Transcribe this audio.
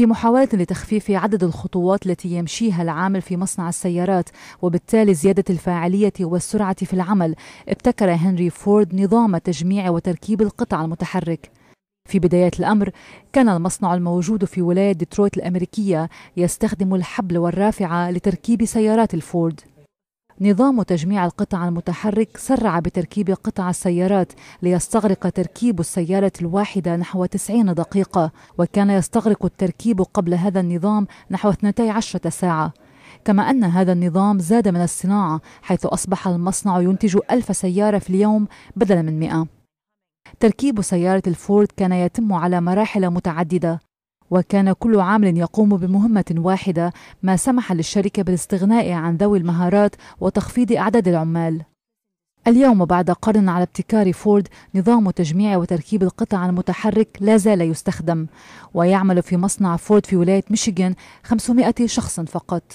في محاولة لتخفيف عدد الخطوات التي يمشيها العامل في مصنع السيارات وبالتالي زيادة الفاعلية والسرعة في العمل ابتكر هنري فورد نظام تجميع وتركيب القطع المتحرك في بداية الأمر كان المصنع الموجود في ولاية ديترويت الأمريكية يستخدم الحبل والرافعة لتركيب سيارات الفورد نظام تجميع القطع المتحرك سرع بتركيب قطع السيارات ليستغرق تركيب السيارة الواحدة نحو 90 دقيقة وكان يستغرق التركيب قبل هذا النظام نحو 12 ساعة كما أن هذا النظام زاد من الصناعة حيث أصبح المصنع ينتج ألف سيارة في اليوم بدلا من 100 تركيب سيارة الفورد كان يتم على مراحل متعددة وكان كل عامل يقوم بمهمة واحدة ما سمح للشركة بالاستغناء عن ذوي المهارات وتخفيض أعداد العمال اليوم بعد قرن على ابتكار فورد نظام تجميع وتركيب القطع المتحرك لا زال يستخدم ويعمل في مصنع فورد في ولاية ميشيغان 500 شخص فقط